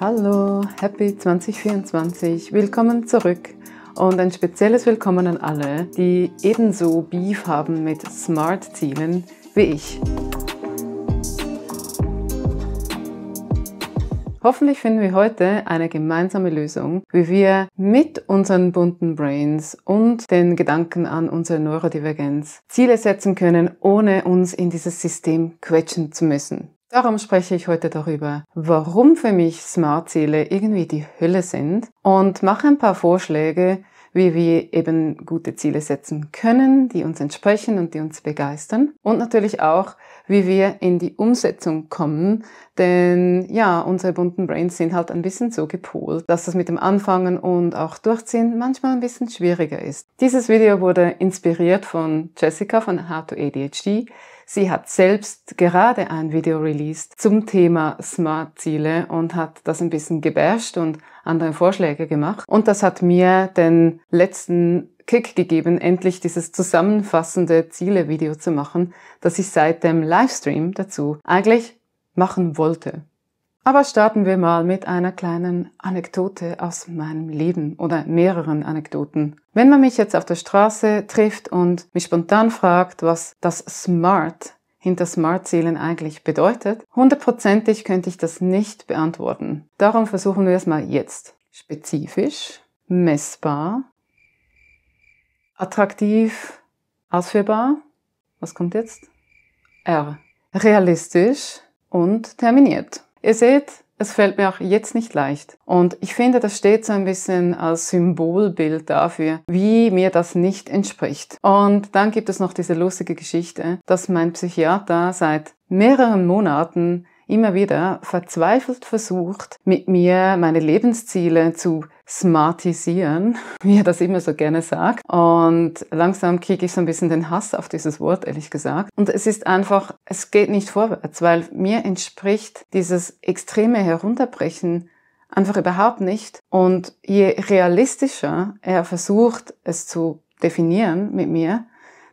Hallo, happy 2024, willkommen zurück und ein spezielles Willkommen an alle, die ebenso Beef haben mit Smart-Zielen wie ich. Hoffentlich finden wir heute eine gemeinsame Lösung, wie wir mit unseren bunten Brains und den Gedanken an unsere Neurodivergenz Ziele setzen können, ohne uns in dieses System quetschen zu müssen. Darum spreche ich heute darüber, warum für mich Smart-Ziele irgendwie die Hülle sind und mache ein paar Vorschläge, wie wir eben gute Ziele setzen können, die uns entsprechen und die uns begeistern. Und natürlich auch, wie wir in die Umsetzung kommen, denn ja, unsere bunten Brains sind halt ein bisschen so gepolt, dass das mit dem Anfangen und auch Durchziehen manchmal ein bisschen schwieriger ist. Dieses Video wurde inspiriert von Jessica von How to ADHD, Sie hat selbst gerade ein Video released zum Thema Smart-Ziele und hat das ein bisschen gebasht und andere Vorschläge gemacht. Und das hat mir den letzten Kick gegeben, endlich dieses zusammenfassende Ziele-Video zu machen, das ich seit dem Livestream dazu eigentlich machen wollte. Aber starten wir mal mit einer kleinen Anekdote aus meinem Leben oder mehreren Anekdoten. Wenn man mich jetzt auf der Straße trifft und mich spontan fragt, was das Smart hinter Smart-Zielen eigentlich bedeutet, hundertprozentig könnte ich das nicht beantworten. Darum versuchen wir es mal jetzt. Spezifisch, messbar, attraktiv, ausführbar. Was kommt jetzt? R. Realistisch und terminiert. Ihr seht, es fällt mir auch jetzt nicht leicht. Und ich finde, das steht so ein bisschen als Symbolbild dafür, wie mir das nicht entspricht. Und dann gibt es noch diese lustige Geschichte, dass mein Psychiater seit mehreren Monaten immer wieder verzweifelt versucht, mit mir meine Lebensziele zu smartisieren, wie er das immer so gerne sagt. Und langsam kriege ich so ein bisschen den Hass auf dieses Wort, ehrlich gesagt. Und es ist einfach, es geht nicht vorwärts, weil mir entspricht dieses extreme Herunterbrechen einfach überhaupt nicht. Und je realistischer er versucht, es zu definieren mit mir,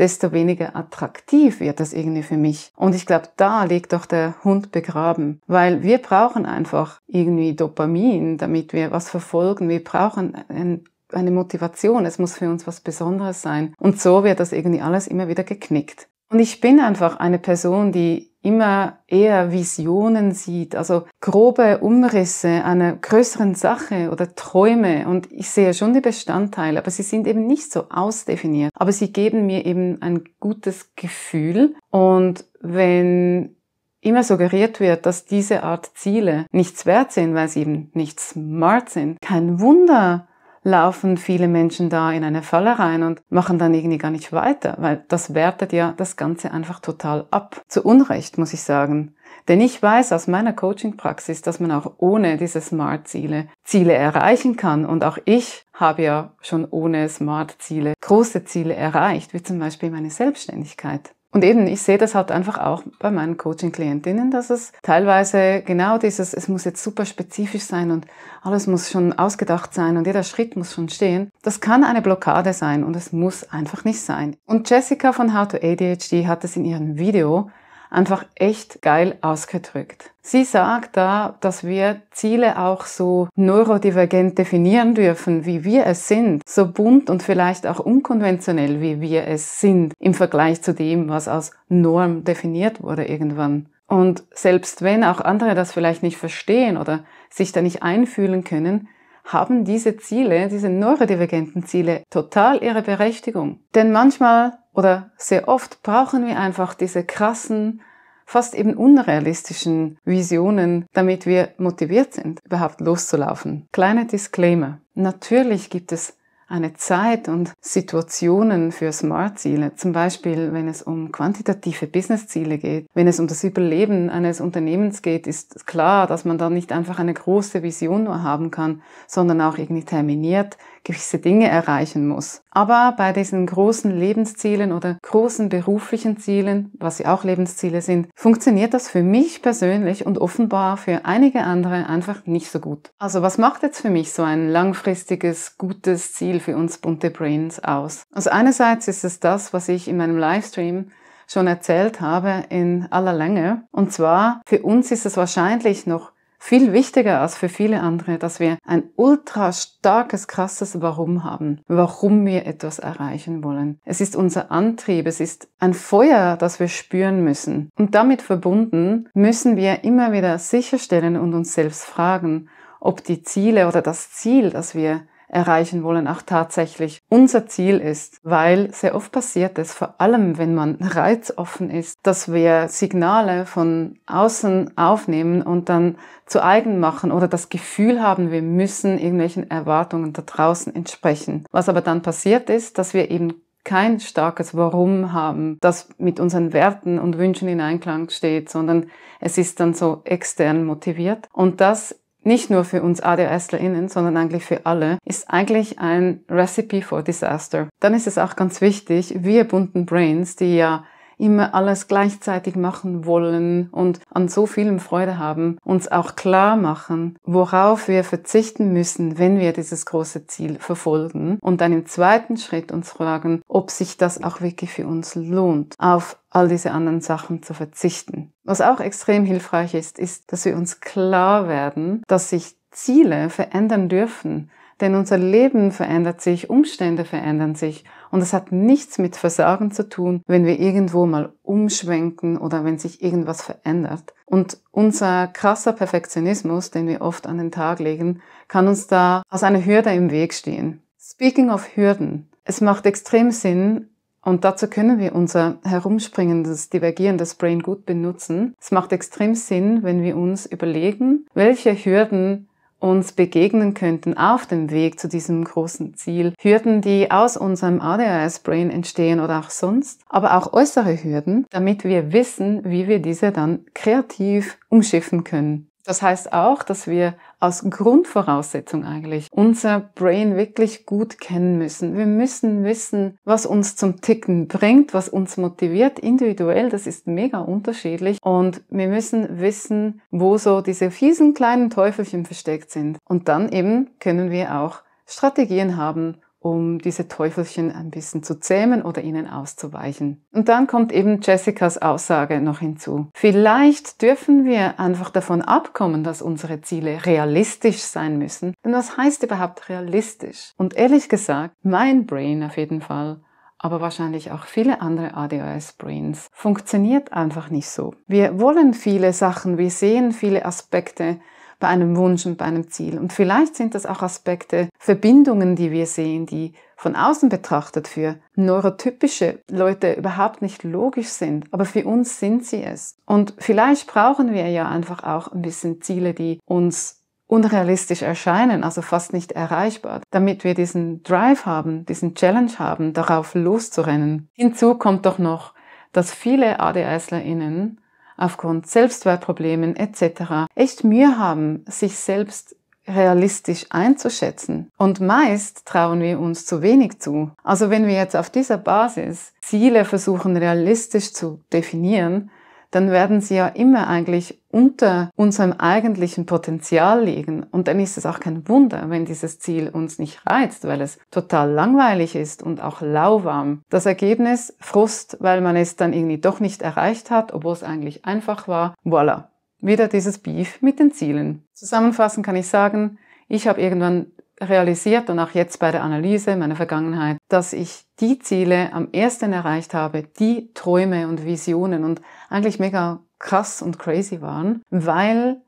desto weniger attraktiv wird das irgendwie für mich. Und ich glaube, da liegt doch der Hund begraben, weil wir brauchen einfach irgendwie Dopamin, damit wir was verfolgen. Wir brauchen ein eine Motivation, es muss für uns was Besonderes sein. Und so wird das irgendwie alles immer wieder geknickt. Und ich bin einfach eine Person, die immer eher Visionen sieht, also grobe Umrisse einer größeren Sache oder Träume. Und ich sehe schon die Bestandteile, aber sie sind eben nicht so ausdefiniert. Aber sie geben mir eben ein gutes Gefühl. Und wenn immer suggeriert wird, dass diese Art Ziele nichts wert sind, weil sie eben nicht smart sind, kein Wunder, laufen viele Menschen da in eine Falle rein und machen dann irgendwie gar nicht weiter, weil das wertet ja das Ganze einfach total ab. Zu Unrecht, muss ich sagen. Denn ich weiß aus meiner Coaching-Praxis, dass man auch ohne diese Smart-Ziele Ziele erreichen kann. Und auch ich habe ja schon ohne Smart-Ziele große Ziele erreicht, wie zum Beispiel meine Selbstständigkeit. Und eben, ich sehe das halt einfach auch bei meinen Coaching-Klientinnen, dass es teilweise genau dieses, es muss jetzt super spezifisch sein und alles muss schon ausgedacht sein und jeder Schritt muss schon stehen. Das kann eine Blockade sein und es muss einfach nicht sein. Und Jessica von How to ADHD hat es in ihrem Video einfach echt geil ausgedrückt. Sie sagt da, dass wir Ziele auch so neurodivergent definieren dürfen, wie wir es sind, so bunt und vielleicht auch unkonventionell, wie wir es sind, im Vergleich zu dem, was als Norm definiert wurde irgendwann. Und selbst wenn auch andere das vielleicht nicht verstehen oder sich da nicht einfühlen können, haben diese Ziele, diese neurodivergenten Ziele, total ihre Berechtigung. Denn manchmal oder sehr oft brauchen wir einfach diese krassen, fast eben unrealistischen Visionen, damit wir motiviert sind, überhaupt loszulaufen. Kleine Disclaimer. Natürlich gibt es eine Zeit und Situationen für Smart-Ziele. Zum Beispiel, wenn es um quantitative Business-Ziele geht, wenn es um das Überleben eines Unternehmens geht, ist klar, dass man da nicht einfach eine große Vision nur haben kann, sondern auch irgendwie terminiert gewisse Dinge erreichen muss. Aber bei diesen großen Lebenszielen oder großen beruflichen Zielen, was ja auch Lebensziele sind, funktioniert das für mich persönlich und offenbar für einige andere einfach nicht so gut. Also was macht jetzt für mich so ein langfristiges, gutes Ziel für uns bunte Brains aus. Also einerseits ist es das, was ich in meinem Livestream schon erzählt habe in aller Länge. Und zwar, für uns ist es wahrscheinlich noch viel wichtiger als für viele andere, dass wir ein ultra starkes, krasses Warum haben, warum wir etwas erreichen wollen. Es ist unser Antrieb, es ist ein Feuer, das wir spüren müssen. Und damit verbunden müssen wir immer wieder sicherstellen und uns selbst fragen, ob die Ziele oder das Ziel, das wir erreichen wollen, auch tatsächlich unser Ziel ist. Weil sehr oft passiert es, vor allem wenn man reizoffen ist, dass wir Signale von außen aufnehmen und dann zu eigen machen oder das Gefühl haben, wir müssen irgendwelchen Erwartungen da draußen entsprechen. Was aber dann passiert ist, dass wir eben kein starkes Warum haben, das mit unseren Werten und Wünschen in Einklang steht, sondern es ist dann so extern motiviert. Und das nicht nur für uns ADHSlerInnen, sondern eigentlich für alle, ist eigentlich ein Recipe for Disaster. Dann ist es auch ganz wichtig, wir bunten Brains, die ja immer alles gleichzeitig machen wollen und an so vielem Freude haben, uns auch klar machen, worauf wir verzichten müssen, wenn wir dieses große Ziel verfolgen und dann im zweiten Schritt uns fragen, ob sich das auch wirklich für uns lohnt, auf all diese anderen Sachen zu verzichten. Was auch extrem hilfreich ist, ist, dass wir uns klar werden, dass sich Ziele verändern dürfen, denn unser Leben verändert sich, Umstände verändern sich und es hat nichts mit Versagen zu tun, wenn wir irgendwo mal umschwenken oder wenn sich irgendwas verändert. Und unser krasser Perfektionismus, den wir oft an den Tag legen, kann uns da als eine Hürde im Weg stehen. Speaking of Hürden, es macht extrem Sinn, und dazu können wir unser herumspringendes, divergierendes Brain gut benutzen. Es macht extrem Sinn, wenn wir uns überlegen, welche Hürden uns begegnen könnten auf dem Weg zu diesem großen Ziel. Hürden, die aus unserem ADHS-Brain entstehen oder auch sonst, aber auch äußere Hürden, damit wir wissen, wie wir diese dann kreativ umschiffen können. Das heißt auch, dass wir aus Grundvoraussetzung eigentlich unser Brain wirklich gut kennen müssen. Wir müssen wissen, was uns zum Ticken bringt, was uns motiviert, individuell, das ist mega unterschiedlich. Und wir müssen wissen, wo so diese fiesen kleinen Teufelchen versteckt sind. Und dann eben können wir auch Strategien haben, um diese Teufelchen ein bisschen zu zähmen oder ihnen auszuweichen. Und dann kommt eben Jessicas Aussage noch hinzu. Vielleicht dürfen wir einfach davon abkommen, dass unsere Ziele realistisch sein müssen. Denn was heißt überhaupt realistisch? Und ehrlich gesagt, mein Brain auf jeden Fall aber wahrscheinlich auch viele andere ADHS-Brains, funktioniert einfach nicht so. Wir wollen viele Sachen, wir sehen viele Aspekte, bei einem Wunsch und bei einem Ziel. Und vielleicht sind das auch Aspekte, Verbindungen, die wir sehen, die von außen betrachtet für neurotypische Leute überhaupt nicht logisch sind, aber für uns sind sie es. Und vielleicht brauchen wir ja einfach auch ein bisschen Ziele, die uns unrealistisch erscheinen, also fast nicht erreichbar, damit wir diesen Drive haben, diesen Challenge haben, darauf loszurennen. Hinzu kommt doch noch, dass viele ADSlerInnen aufgrund Selbstwertproblemen etc. echt Mühe haben, sich selbst realistisch einzuschätzen. Und meist trauen wir uns zu wenig zu. Also wenn wir jetzt auf dieser Basis Ziele versuchen realistisch zu definieren, dann werden sie ja immer eigentlich unter unserem eigentlichen Potenzial liegen. Und dann ist es auch kein Wunder, wenn dieses Ziel uns nicht reizt, weil es total langweilig ist und auch lauwarm. Das Ergebnis Frust, weil man es dann irgendwie doch nicht erreicht hat, obwohl es eigentlich einfach war. Voila. Wieder dieses Beef mit den Zielen. Zusammenfassend kann ich sagen, ich habe irgendwann realisiert und auch jetzt bei der Analyse meiner Vergangenheit, dass ich die Ziele am ersten erreicht habe, die Träume und Visionen und eigentlich mega krass und crazy waren, weil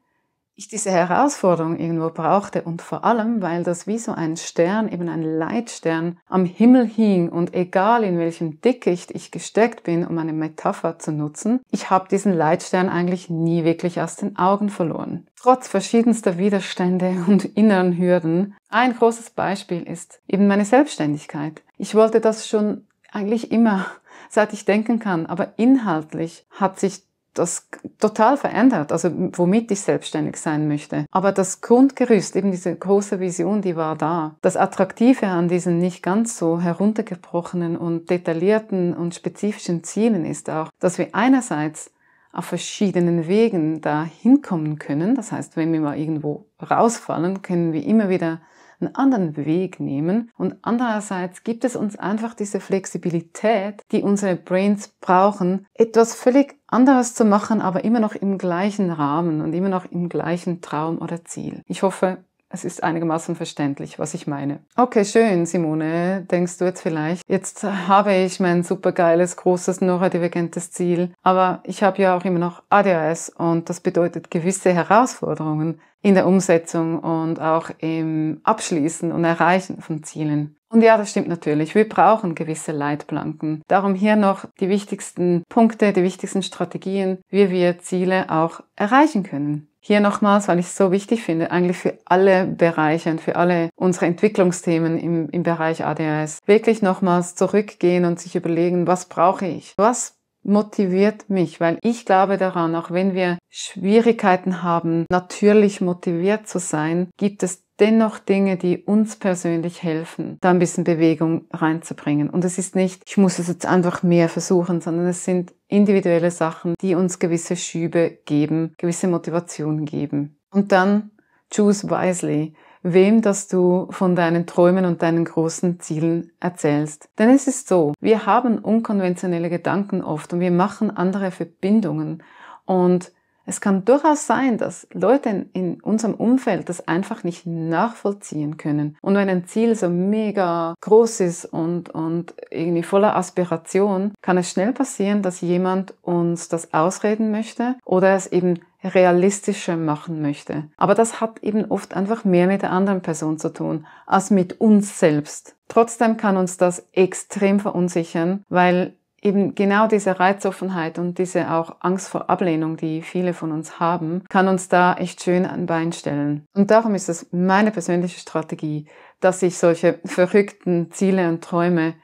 ich diese Herausforderung irgendwo brauchte und vor allem, weil das wie so ein Stern, eben ein Leitstern am Himmel hing und egal in welchem Dickicht ich gesteckt bin, um eine Metapher zu nutzen, ich habe diesen Leitstern eigentlich nie wirklich aus den Augen verloren. Trotz verschiedenster Widerstände und inneren Hürden. Ein großes Beispiel ist eben meine Selbstständigkeit. Ich wollte das schon eigentlich immer, seit ich denken kann, aber inhaltlich hat sich das total verändert, also womit ich selbstständig sein möchte. Aber das Grundgerüst, eben diese große Vision, die war da. Das Attraktive an diesen nicht ganz so heruntergebrochenen und detaillierten und spezifischen Zielen ist auch, dass wir einerseits auf verschiedenen Wegen da hinkommen können. Das heißt, wenn wir mal irgendwo rausfallen, können wir immer wieder einen anderen Weg nehmen. Und andererseits gibt es uns einfach diese Flexibilität, die unsere Brains brauchen, etwas völlig anderes zu machen, aber immer noch im gleichen Rahmen und immer noch im gleichen Traum oder Ziel. Ich hoffe, es ist einigermaßen verständlich, was ich meine. Okay, schön, Simone, denkst du jetzt vielleicht, jetzt habe ich mein supergeiles, großes, neurodivergentes Ziel, aber ich habe ja auch immer noch ADHS und das bedeutet gewisse Herausforderungen in der Umsetzung und auch im Abschließen und Erreichen von Zielen. Und ja, das stimmt natürlich. Wir brauchen gewisse Leitplanken. Darum hier noch die wichtigsten Punkte, die wichtigsten Strategien, wie wir Ziele auch erreichen können. Hier nochmals, weil ich es so wichtig finde, eigentlich für alle Bereiche und für alle unsere Entwicklungsthemen im, im Bereich ADHS, wirklich nochmals zurückgehen und sich überlegen, was brauche ich? Was motiviert mich, weil ich glaube daran, auch wenn wir Schwierigkeiten haben, natürlich motiviert zu sein, gibt es dennoch Dinge, die uns persönlich helfen, da ein bisschen Bewegung reinzubringen. Und es ist nicht, ich muss es jetzt einfach mehr versuchen, sondern es sind individuelle Sachen, die uns gewisse Schübe geben, gewisse Motivation geben. Und dann choose wisely wem dass du von deinen Träumen und deinen großen Zielen erzählst. Denn es ist so, wir haben unkonventionelle Gedanken oft und wir machen andere Verbindungen und es kann durchaus sein, dass Leute in, unserem Umfeld das einfach nicht nachvollziehen können. Und wenn ein Ziel so mega groß ist und, und irgendwie voller Aspiration, kann es schnell passieren, dass jemand uns das ausreden möchte oder es eben realistischer machen möchte. Aber das hat eben oft einfach mehr mit der anderen Person zu tun als mit uns selbst. Trotzdem kann uns das extrem verunsichern, weil eben genau diese Reizoffenheit und diese auch Angst vor Ablehnung, die viele von uns haben, kann uns da echt schön ein Bein stellen. Und darum ist es meine persönliche Strategie, dass ich solche verrückten Ziele und Träume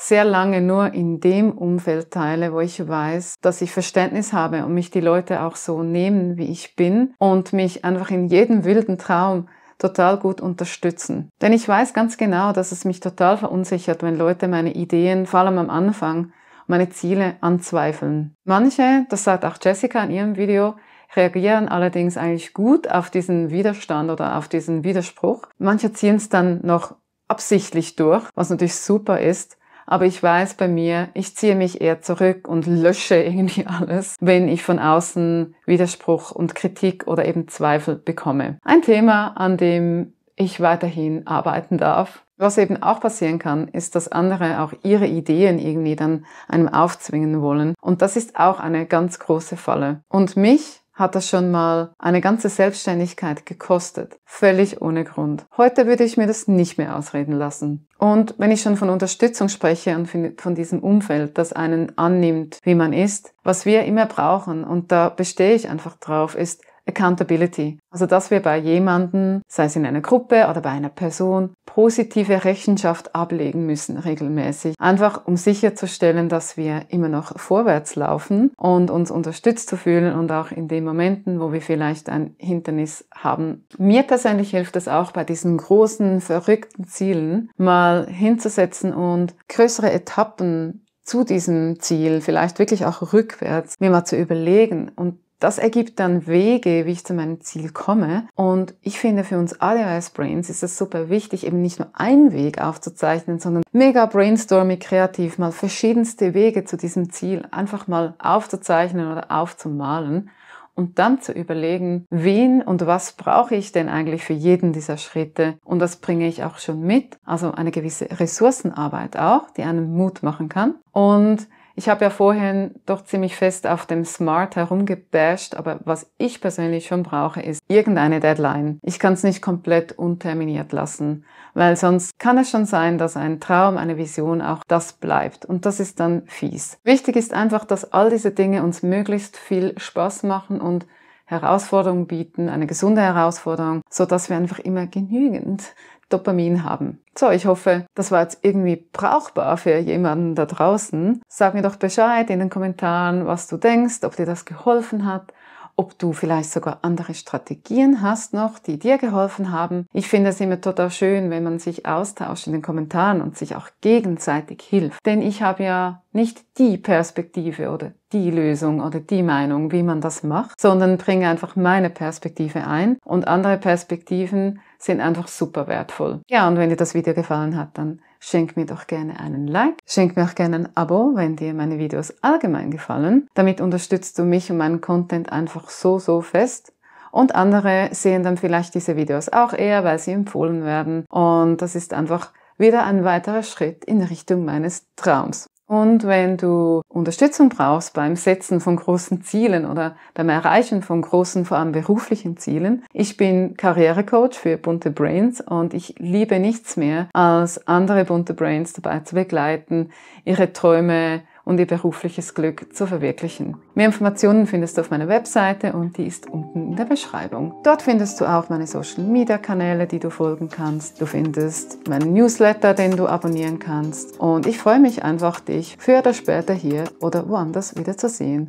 sehr lange nur in dem Umfeld teile, wo ich weiß, dass ich Verständnis habe und mich die Leute auch so nehmen, wie ich bin und mich einfach in jedem wilden Traum total gut unterstützen. Denn ich weiß ganz genau, dass es mich total verunsichert, wenn Leute meine Ideen, vor allem am Anfang, meine Ziele anzweifeln. Manche, das sagt auch Jessica in ihrem Video, reagieren allerdings eigentlich gut auf diesen Widerstand oder auf diesen Widerspruch. Manche ziehen es dann noch absichtlich durch, was natürlich super ist. Aber ich weiß bei mir, ich ziehe mich eher zurück und lösche irgendwie alles, wenn ich von außen Widerspruch und Kritik oder eben Zweifel bekomme. Ein Thema, an dem ich weiterhin arbeiten darf. Was eben auch passieren kann, ist, dass andere auch ihre Ideen irgendwie dann einem aufzwingen wollen. Und das ist auch eine ganz große Falle. Und mich hat das schon mal eine ganze Selbstständigkeit gekostet. Völlig ohne Grund. Heute würde ich mir das nicht mehr ausreden lassen. Und wenn ich schon von Unterstützung spreche und von diesem Umfeld, das einen annimmt, wie man ist, was wir immer brauchen, und da bestehe ich einfach drauf, ist Accountability. Also, dass wir bei jemandem, sei es in einer Gruppe oder bei einer Person, positive Rechenschaft ablegen müssen regelmäßig. Einfach um sicherzustellen, dass wir immer noch vorwärts laufen und uns unterstützt zu fühlen und auch in den Momenten, wo wir vielleicht ein Hindernis haben. Mir persönlich hilft es auch bei diesen großen, verrückten Zielen mal hinzusetzen und größere Etappen zu diesem Ziel, vielleicht wirklich auch rückwärts, mir mal zu überlegen und das ergibt dann Wege, wie ich zu meinem Ziel komme. Und ich finde, für uns alle als Brains ist es super wichtig, eben nicht nur einen Weg aufzuzeichnen, sondern mega brainstormig kreativ mal verschiedenste Wege zu diesem Ziel einfach mal aufzuzeichnen oder aufzumalen und dann zu überlegen, wen und was brauche ich denn eigentlich für jeden dieser Schritte und was bringe ich auch schon mit. Also eine gewisse Ressourcenarbeit auch, die einen Mut machen kann. Und ich habe ja vorhin doch ziemlich fest auf dem Smart herumgebasht, aber was ich persönlich schon brauche, ist irgendeine Deadline. Ich kann es nicht komplett unterminiert lassen, weil sonst kann es schon sein, dass ein Traum, eine Vision auch das bleibt und das ist dann fies. Wichtig ist einfach, dass all diese Dinge uns möglichst viel Spaß machen und Herausforderung bieten, eine gesunde Herausforderung, so dass wir einfach immer genügend Dopamin haben. So, ich hoffe, das war jetzt irgendwie brauchbar für jemanden da draußen. Sag mir doch Bescheid in den Kommentaren, was du denkst, ob dir das geholfen hat ob du vielleicht sogar andere Strategien hast noch, die dir geholfen haben. Ich finde es immer total schön, wenn man sich austauscht in den Kommentaren und sich auch gegenseitig hilft. Denn ich habe ja nicht die Perspektive oder die Lösung oder die Meinung, wie man das macht, sondern bringe einfach meine Perspektive ein und andere Perspektiven sind einfach super wertvoll. Ja, und wenn dir das Video gefallen hat, dann Schenk mir doch gerne einen Like, schenk mir auch gerne ein Abo, wenn dir meine Videos allgemein gefallen. Damit unterstützt du mich und meinen Content einfach so, so fest. Und andere sehen dann vielleicht diese Videos auch eher, weil sie empfohlen werden. Und das ist einfach wieder ein weiterer Schritt in Richtung meines Traums. Und wenn du Unterstützung brauchst beim Setzen von großen Zielen oder beim Erreichen von großen, vor allem beruflichen Zielen, ich bin Karrierecoach für bunte Brains und ich liebe nichts mehr, als andere bunte Brains dabei zu begleiten, ihre Träume und ihr berufliches Glück zu verwirklichen. Mehr Informationen findest du auf meiner Webseite und die ist unten in der Beschreibung. Dort findest du auch meine Social Media Kanäle, die du folgen kannst. Du findest meinen Newsletter, den du abonnieren kannst. Und ich freue mich einfach, dich früher oder später hier oder woanders wieder zu sehen.